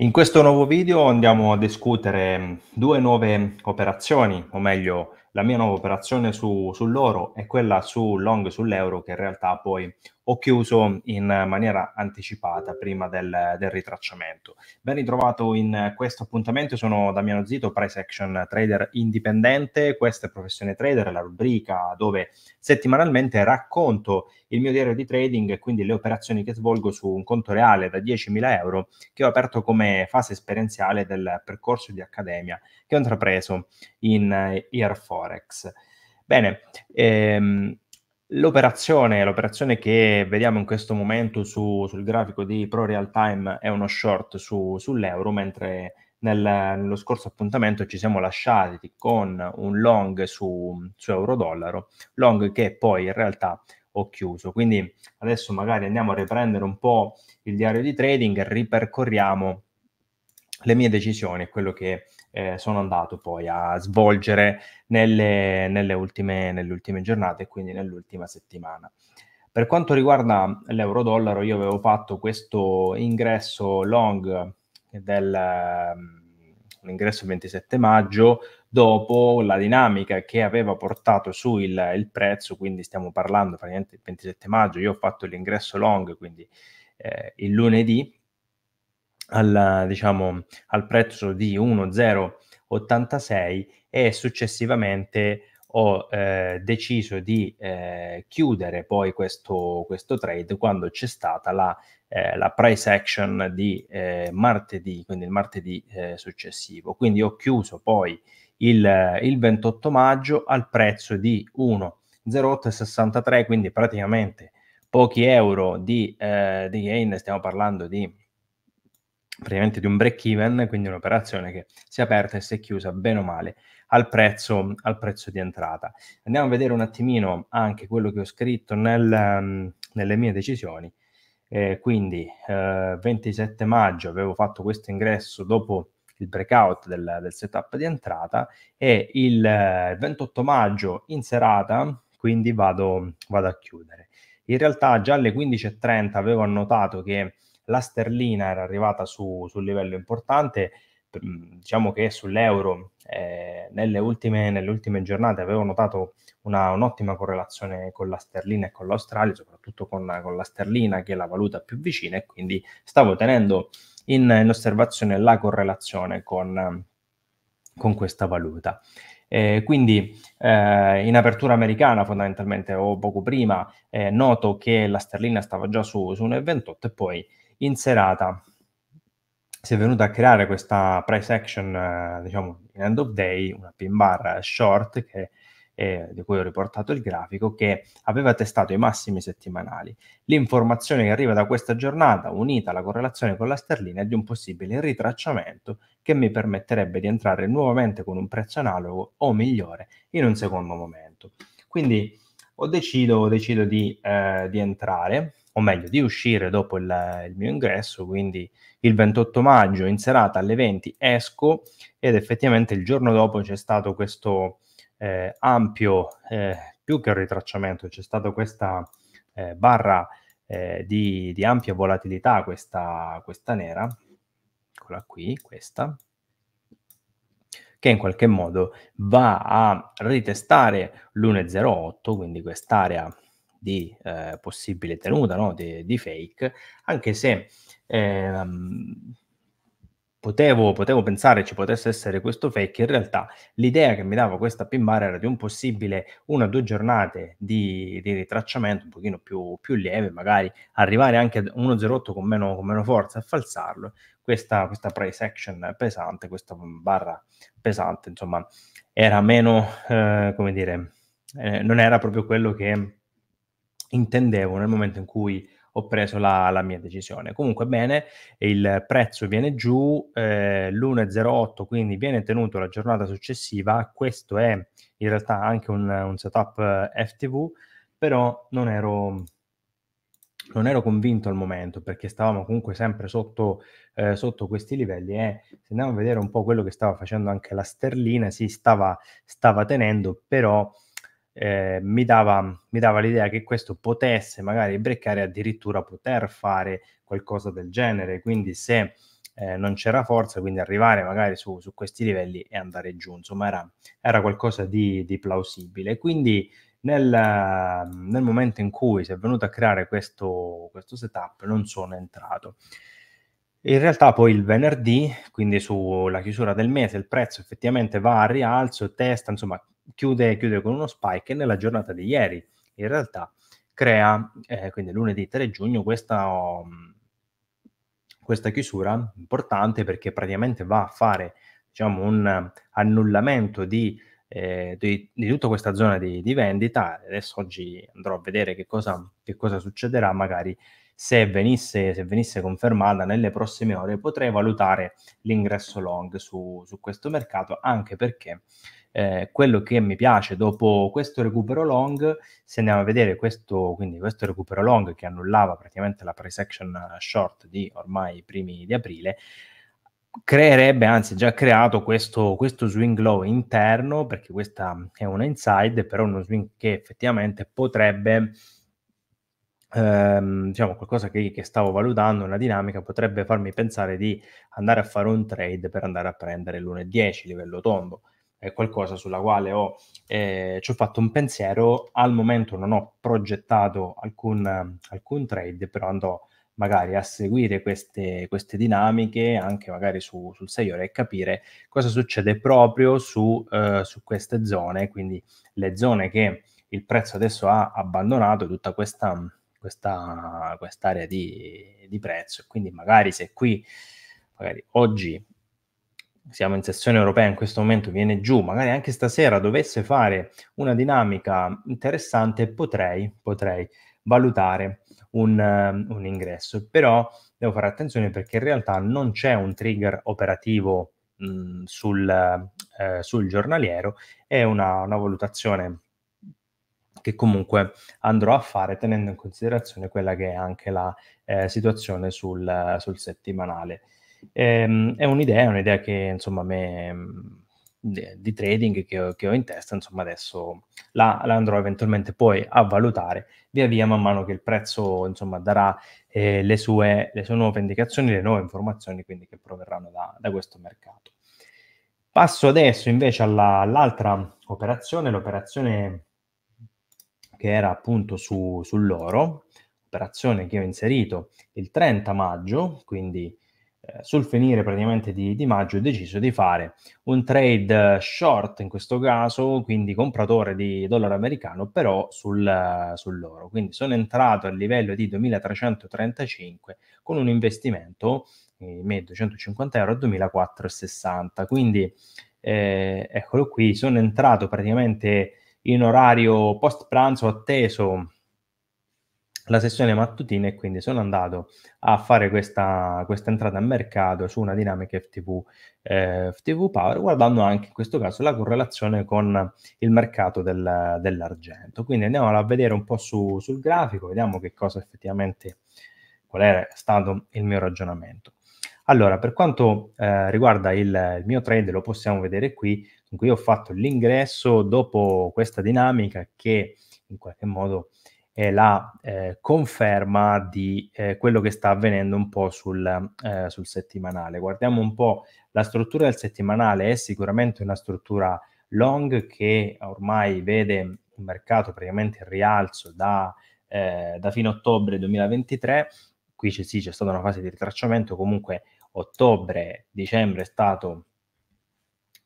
In questo nuovo video andiamo a discutere mm, due nuove operazioni, o meglio la mia nuova operazione su, sull'oro e quella su long sull'euro che in realtà poi ho chiuso in maniera anticipata prima del, del ritracciamento. Ben ritrovato in questo appuntamento, sono Damiano Zito, price action trader indipendente, questa è Professione Trader, la rubrica dove settimanalmente racconto il mio diario di trading e quindi le operazioni che svolgo su un conto reale da 10.000 euro che ho aperto come fase esperienziale del percorso di accademia che ho intrapreso in eh, Air Force. Forex. Bene, ehm, l'operazione, l'operazione, che vediamo in questo momento su, sul grafico di Pro Real Time è uno short su, sull'euro, mentre nel, nello scorso appuntamento ci siamo lasciati con un long su, su euro-dollaro, long che poi in realtà ho chiuso. Quindi adesso magari andiamo a riprendere un po' il diario di trading e ripercorriamo le mie decisioni, quello che eh, sono andato poi a svolgere nelle, nelle, ultime, nelle ultime giornate e quindi nell'ultima settimana. Per quanto riguarda l'euro-dollaro, io avevo fatto questo ingresso long del um, ingresso 27 maggio dopo la dinamica che aveva portato su il, il, prezzo, quindi stiamo parlando praticamente il 27 maggio, io ho fatto l'ingresso long, quindi eh, il lunedì, al, diciamo, al prezzo di 1,086 e successivamente ho eh, deciso di eh, chiudere poi questo, questo, trade quando c'è stata la, eh, la price action di eh, martedì, quindi il martedì eh, successivo. Quindi ho chiuso poi il, il 28 maggio al prezzo di 1,0863, quindi praticamente pochi euro di, eh, di gain, stiamo parlando di praticamente di un break even, quindi un'operazione che si è aperta e si è chiusa bene o male al prezzo, al prezzo di entrata. Andiamo a vedere un attimino anche quello che ho scritto nel, um, nelle mie decisioni. Eh, quindi eh, 27 maggio avevo fatto questo ingresso dopo il breakout del, del setup di entrata e il eh, 28 maggio in serata quindi vado, vado, a chiudere. In realtà già alle 15.30 avevo annotato che la sterlina era arrivata su, su un livello importante, mm, diciamo che sull'euro eh, nelle, ultime, nelle, ultime, giornate avevo notato una, un'ottima correlazione con la sterlina e con l'Australia, soprattutto con, con, la sterlina che è la valuta più vicina e quindi stavo tenendo in, in osservazione la correlazione con, con questa valuta. Eh, quindi eh, in apertura americana fondamentalmente o poco prima eh, noto che la sterlina stava già su, su 1,28 e poi in serata si è venuta a creare questa price action, eh, diciamo, in end of day, una pin bar short che, eh, di cui ho riportato il grafico, che aveva testato i massimi settimanali. L'informazione che arriva da questa giornata, unita alla correlazione con la sterlina, è di un possibile ritracciamento che mi permetterebbe di entrare nuovamente con un prezzo analogo o migliore in un secondo momento. Quindi ho deciso, ho deciso di, eh, di entrare o meglio di uscire dopo il, il, mio ingresso, quindi il 28 maggio in serata alle 20 esco ed effettivamente il giorno dopo c'è stato questo eh, ampio, eh, più che un ritracciamento, c'è stata questa eh, barra eh, di, di, ampia volatilità, questa, questa nera, eccola qui, questa, che in qualche modo va a ritestare l'1,08, quindi quest'area di eh, possibile tenuta, no? di, di, fake, anche se ehm, potevo, potevo, pensare ci potesse essere questo fake, in realtà l'idea che mi dava questa PMR era di un possibile una o due giornate di, di ritracciamento un pochino più, più, lieve, magari arrivare anche a 1.08 con meno, con meno forza e falsarlo, questa, questa price action pesante, questa barra pesante, insomma, era meno, eh, come dire, eh, non era proprio quello che intendevo nel momento in cui ho preso la, la mia decisione. Comunque bene, il prezzo viene giù, eh, l'1,08 quindi viene tenuto la giornata successiva, questo è in realtà anche un, un setup eh, FTV, però non ero, non ero convinto al momento perché stavamo comunque sempre sotto, eh, sotto questi livelli e se andiamo a vedere un po' quello che stava facendo anche la sterlina, si stava, stava tenendo, però eh, mi, dava, mi, dava, l'idea che questo potesse magari breccare addirittura poter fare qualcosa del genere. Quindi se eh, non c'era forza, quindi arrivare magari su, su, questi livelli e andare giù, insomma era, era qualcosa di, di, plausibile. Quindi nel, nel, momento in cui si è venuto a creare questo, questo setup non sono entrato. In realtà poi il venerdì, quindi sulla chiusura del mese, il prezzo effettivamente va a rialzo, testa, insomma chiude, chiude con uno spike nella giornata di ieri in realtà crea, eh, quindi lunedì 3 giugno, questa, oh, questa, chiusura importante perché praticamente va a fare diciamo, un annullamento di, eh, di, di tutta questa zona di, di, vendita. Adesso oggi andrò a vedere che cosa, che cosa succederà, magari se venisse, se venisse, confermata nelle prossime ore potrei valutare l'ingresso long su, su questo mercato, anche perché eh, quello che mi piace dopo questo recupero long, se andiamo a vedere questo, quindi questo recupero long che annullava praticamente la price action short di ormai i primi di aprile, creerebbe, anzi già creato questo, questo, swing low interno, perché questa è una inside, però uno swing che effettivamente potrebbe, ehm, diciamo qualcosa che, che, stavo valutando, una dinamica, potrebbe farmi pensare di andare a fare un trade per andare a prendere l'1.10 livello tondo eh, qualcosa sulla quale ho, eh, ci ho fatto un pensiero, al momento non ho progettato alcun, alcun trade, però andò magari a seguire queste, queste dinamiche anche magari su, sul 6 ore e capire cosa succede proprio su, eh, su queste zone, quindi le zone che il prezzo adesso ha abbandonato, tutta questa, questa, quest'area di, di prezzo. Quindi magari se qui magari oggi siamo in sessione europea in questo momento, viene giù, magari anche stasera dovesse fare una dinamica interessante, potrei, potrei valutare un, eh, un, ingresso. Però devo fare attenzione perché in realtà non c'è un trigger operativo mh, mm, sul, eh, sul, giornaliero, è una, una valutazione che comunque andrò a fare tenendo in considerazione quella che è anche la eh, situazione sul, sul settimanale. Ehm, è un'idea, un'idea che insomma me, mm, di trading che ho, che ho, in testa, insomma adesso la, la, andrò eventualmente poi a valutare via via man mano che il prezzo insomma darà eh, le, sue, le, sue, nuove indicazioni, le nuove informazioni quindi che proverranno da, da questo mercato. Passo adesso invece alla, all'altra operazione, l'operazione che era appunto su, sull'oro, operazione che ho inserito il 30 maggio, quindi eh, sul finire praticamente di, di, maggio ho deciso di fare un trade eh, short in questo caso, quindi compratore di dollaro americano, però sul, eh, sull'oro. Quindi sono entrato al livello di 2335 con un investimento in medio 150 euro a 2460. Quindi eh, eccolo qui, sono entrato praticamente in orario post pranzo atteso la sessione mattutina e quindi sono andato a fare questa, questa entrata a mercato su una dinamica FTV, eh, FTV Power, guardando anche in questo caso la correlazione con il mercato del, dell'argento. Quindi andiamo a vedere un po' su, sul grafico, vediamo che cosa effettivamente, qual è stato il mio ragionamento. Allora, per quanto eh, riguarda il, il, mio trade, lo possiamo vedere qui, in cui ho fatto l'ingresso dopo questa dinamica che in qualche modo è la eh, conferma di eh, quello che sta avvenendo un po' sul, eh, sul, settimanale. Guardiamo un po' la struttura del settimanale, è sicuramente una struttura long che ormai vede un mercato praticamente in rialzo da, eh, da fine ottobre 2023. Qui c'è, sì, c'è stata una fase di ritracciamento, comunque ottobre, dicembre è stato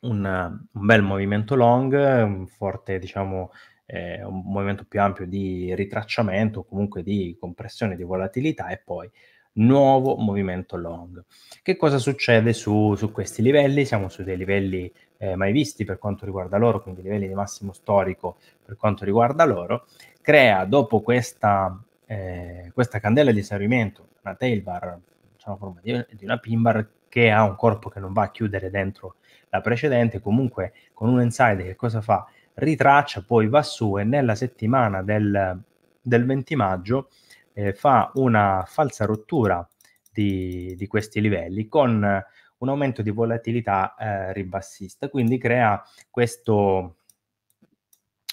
un, un, bel movimento long, un forte diciamo, eh, un movimento più ampio di ritracciamento, comunque di compressione di volatilità e poi nuovo movimento long. Che cosa succede su, su questi livelli? Siamo su dei livelli eh, mai visti per quanto riguarda loro, quindi livelli di massimo storico per quanto riguarda loro. Crea dopo questa, eh, questa candela di esaurimento, una tail bar, diciamo forma di, di una pin bar che ha un corpo che non va a chiudere dentro la precedente, comunque con un inside che cosa fa? ritraccia, poi va su e nella settimana del, del 20 maggio eh, fa una falsa rottura di, di, questi livelli con un aumento di volatilità eh, ribassista, quindi crea questo,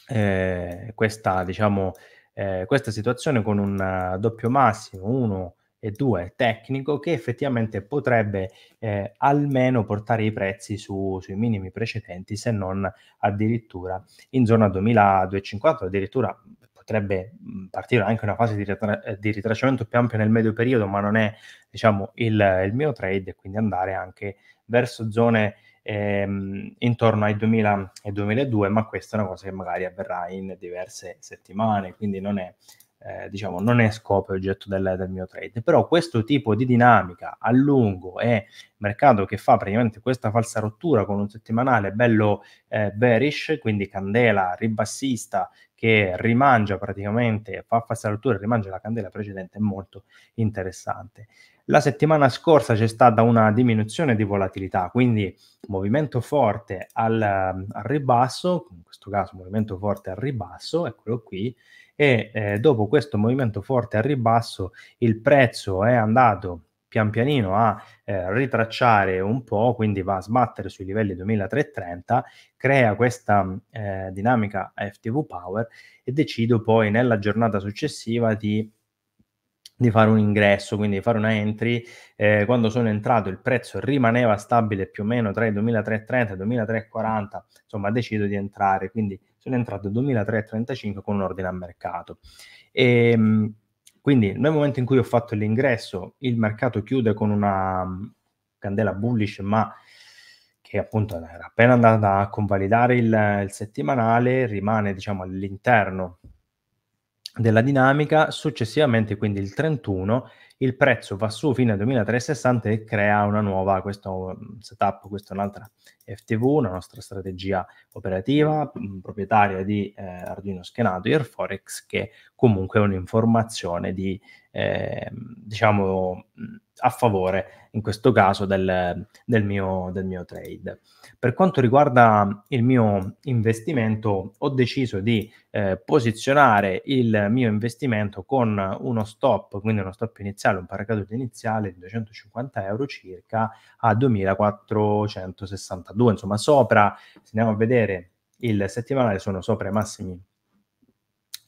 eh, questa, diciamo, eh, questa situazione con un eh, doppio massimo, uno e due tecnico che effettivamente potrebbe eh, almeno portare i prezzi su, sui minimi precedenti se non addirittura in zona 2250 addirittura potrebbe mm, partire anche una fase di, ritra- di, ritracciamento più ampia nel medio periodo ma non è diciamo il, il mio trade e quindi andare anche verso zone ehm, intorno ai 2000 e 2002 ma questa è una cosa che magari avverrà in diverse settimane quindi non è eh, diciamo, non è scopo e oggetto del, del, mio trade. Però questo tipo di dinamica a lungo e mercato che fa praticamente questa falsa rottura con un settimanale bello eh, bearish, quindi candela ribassista che rimangia praticamente, fa falsa rottura e rimangia la candela precedente, è molto interessante. La settimana scorsa c'è stata una diminuzione di volatilità, quindi movimento forte al, al ribasso, in questo caso movimento forte al ribasso, eccolo qui, e eh, dopo questo movimento forte al ribasso il prezzo è andato pian pianino a eh, ritracciare un po', quindi va a sbattere sui livelli 2330, crea questa eh, dinamica FTV Power e decido poi nella giornata successiva di di fare un ingresso, quindi di fare una entry. Eh, quando sono entrato il prezzo rimaneva stabile più o meno tra i 2330 e i 2340, insomma decido di entrare, quindi sono entrato nel 2335 con un ordine a mercato. E, ehm, quindi nel momento in cui ho fatto l'ingresso, il mercato chiude con una mm, candela bullish, ma che appunto era appena andata a convalidare il, il settimanale, rimane diciamo all'interno della dinamica, successivamente quindi il 31 il prezzo va su fino a 2360 e crea una nuova questo mm, setup, questa è un'altra FTV, una nostra strategia operativa mm, proprietaria di eh, Arduino Schenato Airforex che comunque è un'informazione di eh, diciamo mm, a favore in questo caso del, del, mio, del, mio, trade. Per quanto riguarda il mio investimento, ho deciso di eh, posizionare il mio investimento con uno stop, quindi uno stop iniziale, un paracadute iniziale di 250 euro circa a 2462, insomma sopra, se andiamo a vedere il settimanale sono sopra i massimi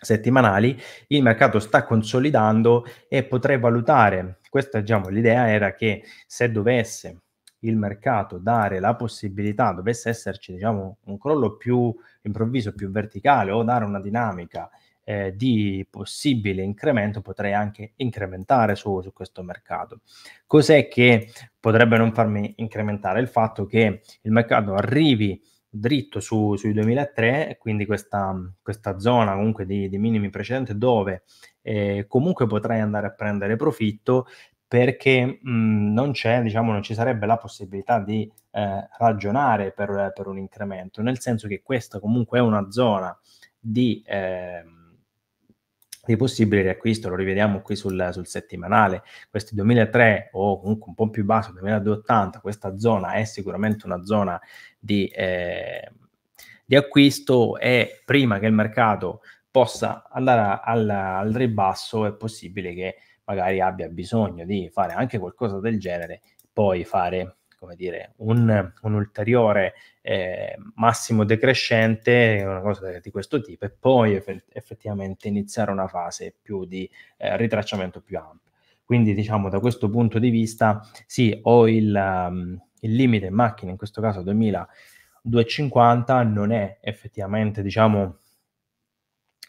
settimanali, il mercato sta consolidando e potrei valutare, questa diciamo l'idea era che se dovesse il mercato dare la possibilità, dovesse esserci diciamo un crollo più improvviso, più verticale o dare una dinamica eh, di possibile incremento, potrei anche incrementare su, su questo mercato. Cos'è che potrebbe non farmi incrementare? Il fatto che il mercato arrivi dritto su, sui 2003, quindi questa, questa zona comunque di, di, minimi precedenti dove eh, comunque potrai andare a prendere profitto perché mh, mm, non, diciamo, non ci sarebbe la possibilità di eh, ragionare per, per, un incremento, nel senso che questa comunque è una zona di... Eh, di possibile riacquisto, lo rivediamo qui sul, sul settimanale, questi 2003 o comunque un po' più basso, 2280, questa zona è sicuramente una zona di, eh, di acquisto e prima che il mercato possa andare al, al, ribasso è possibile che magari abbia bisogno di fare anche qualcosa del genere, poi fare come dire, un, un ulteriore eh, massimo decrescente, una cosa di questo tipo, e poi effettivamente iniziare una fase più di eh, ritracciamento più ampio. Quindi, diciamo, da questo punto di vista, sì, ho il, um, il limite macchina, in questo caso 2250, non è effettivamente, diciamo,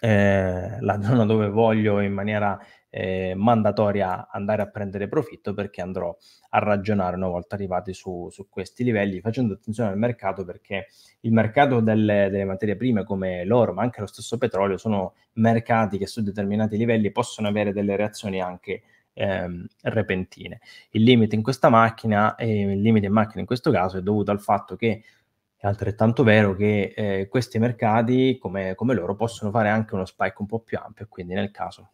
eh, la zona dove voglio in maniera eh, mandatoria andare a prendere profitto perché andrò a ragionare una volta arrivati su, su questi livelli, facendo attenzione al mercato perché il mercato delle, delle, materie prime come l'oro, ma anche lo stesso petrolio, sono mercati che su determinati livelli possono avere delle reazioni anche ehm, repentine. Il limite in questa macchina, e eh, il limite in macchina in questo caso, è dovuto al fatto che è altrettanto vero che eh, questi mercati, come, come loro, possono fare anche uno spike un po' più ampio, quindi nel caso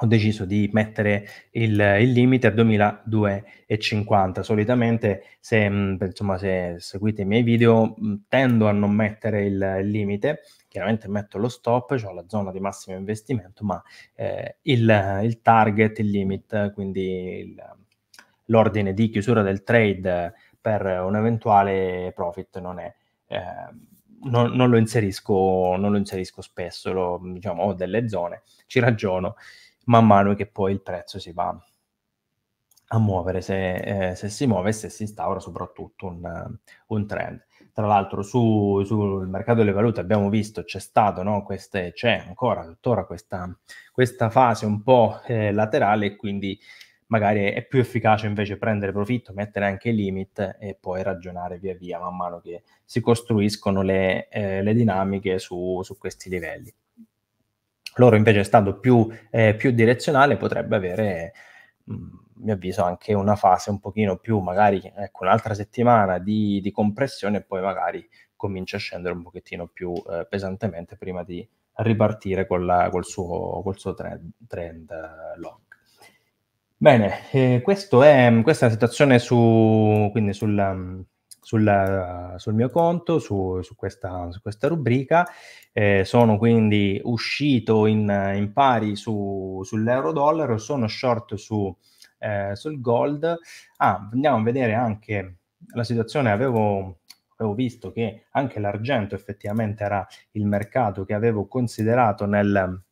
ho deciso di mettere il, il limite a 2250. Solitamente, se, insomma, se seguite i miei video, tendo a non mettere il, il limite. Chiaramente metto lo stop, cioè la zona di massimo investimento, ma eh, il, il, target, il limit, quindi l'ordine di chiusura del trade per un eventuale profit non è... Eh, non, non, lo inserisco, non lo inserisco spesso, lo, diciamo, ho delle zone, ci ragiono man mano che poi il prezzo si va a muovere, se, eh, se si muove e se si instaura soprattutto un, un trend. Tra l'altro su, sul mercato delle valute abbiamo visto, c'è stato, no? Queste, c'è ancora tuttora questa, questa fase un po' eh, laterale e quindi magari è più efficace invece prendere profitto, mettere anche i limit e poi ragionare via via man mano che si costruiscono le, eh, le dinamiche su, su questi livelli. Loro invece, stando più, eh, più direzionale, potrebbe avere, mh, mm, a avviso, anche una fase un pochino più, magari, ecco, un'altra settimana di, di compressione e poi magari comincia a scendere un pochettino più eh, pesantemente prima di ripartire la, col, suo, col suo, trend, trend eh, long. Bene, eh, è, questa è la situazione su, quindi sul, mm, sul, sul mio conto, su, su, questa, su questa, rubrica. Eh, sono quindi uscito in, in pari sull'euro-dollaro, sono short eh, sul gold. Ah, andiamo a vedere anche la situazione. Avevo avevo visto che anche l'argento effettivamente era il mercato che avevo considerato nel,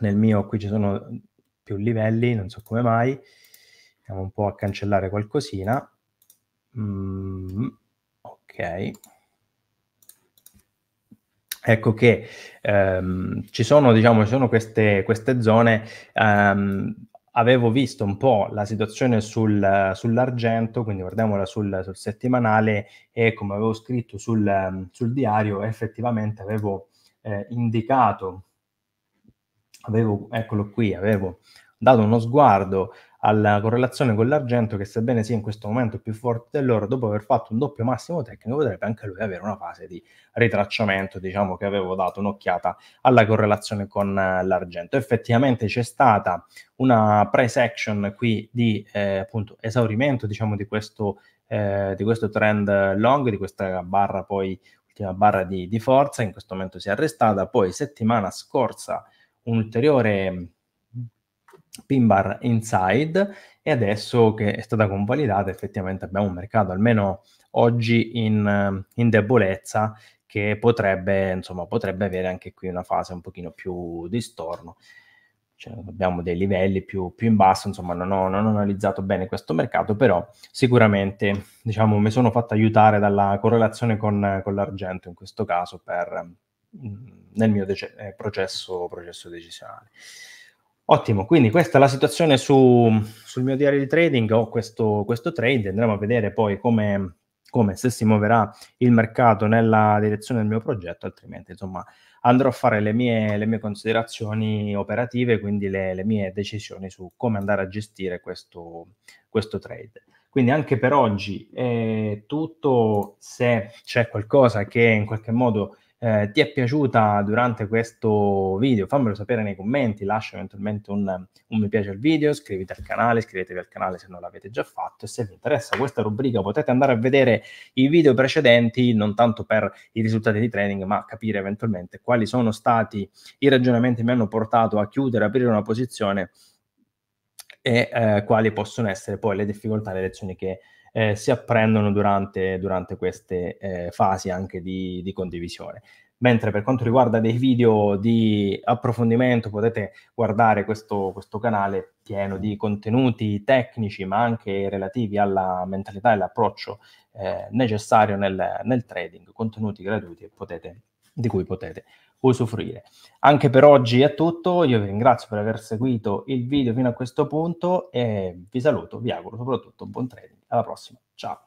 nel, mio, qui ci sono più livelli, non so come mai, andiamo un po' a cancellare qualcosina, Mm, ok. Ecco che ehm, ci sono, diciamo, ci sono queste, queste zone. Ehm, avevo visto un po' la situazione sul, sull'argento, quindi guardiamola sul, sul, settimanale e come avevo scritto sul, ehm, sul diario, effettivamente avevo eh, indicato, avevo, eccolo qui, avevo dato uno sguardo alla correlazione con l'argento che sebbene sia in questo momento più forte dell'oro, dopo aver fatto un doppio massimo tecnico potrebbe anche lui avere una fase di ritracciamento, diciamo che avevo dato un'occhiata alla correlazione con eh, l'argento. Effettivamente c'è stata una price action qui di eh, appunto esaurimento diciamo di questo, eh, di questo trend long, di questa barra poi ultima barra di, di forza, in questo momento si è arrestata, poi settimana scorsa un ulteriore pin bar Inside e adesso che è stata convalidata effettivamente abbiamo un mercato almeno oggi in, in debolezza che potrebbe, insomma, potrebbe avere anche qui una fase un pochino più di storno. Cioè, abbiamo dei livelli più, più in basso, insomma non ho, non ho, analizzato bene questo mercato, però sicuramente diciamo, mi sono fatto aiutare dalla correlazione con, con l'argento in questo caso per, mm, nel mio dece- eh, processo, processo decisionale. Ottimo, quindi questa è la situazione su, sul mio diario di trading, ho questo, questo trade, andremo a vedere poi come, come, se si muoverà il mercato nella direzione del mio progetto, altrimenti insomma andrò a fare le mie, le mie considerazioni operative, quindi le, le, mie decisioni su come andare a gestire questo, questo trade. Quindi anche per oggi è tutto, se c'è qualcosa che in qualche modo eh, ti è piaciuta durante questo video, fammelo sapere nei commenti, lascia eventualmente un, un mi piace al video, iscriviti al canale, iscrivetevi al canale se non l'avete già fatto e se vi interessa questa rubrica potete andare a vedere i video precedenti, non tanto per i risultati di trading, ma capire eventualmente quali sono stati i ragionamenti che mi hanno portato a chiudere, aprire una posizione e eh, quali possono essere poi le difficoltà le lezioni che eh, si apprendono durante, durante queste eh, fasi anche di, di condivisione mentre per quanto riguarda dei video di approfondimento potete guardare questo, questo, canale pieno di contenuti tecnici ma anche relativi alla mentalità e all'approccio eh, necessario nel, nel, trading, contenuti gratuiti potete, di cui potete usufruire. Anche per oggi è tutto, io vi ringrazio per aver seguito il video fino a questo punto e vi saluto, vi auguro soprattutto buon trading, alla prossima, ciao!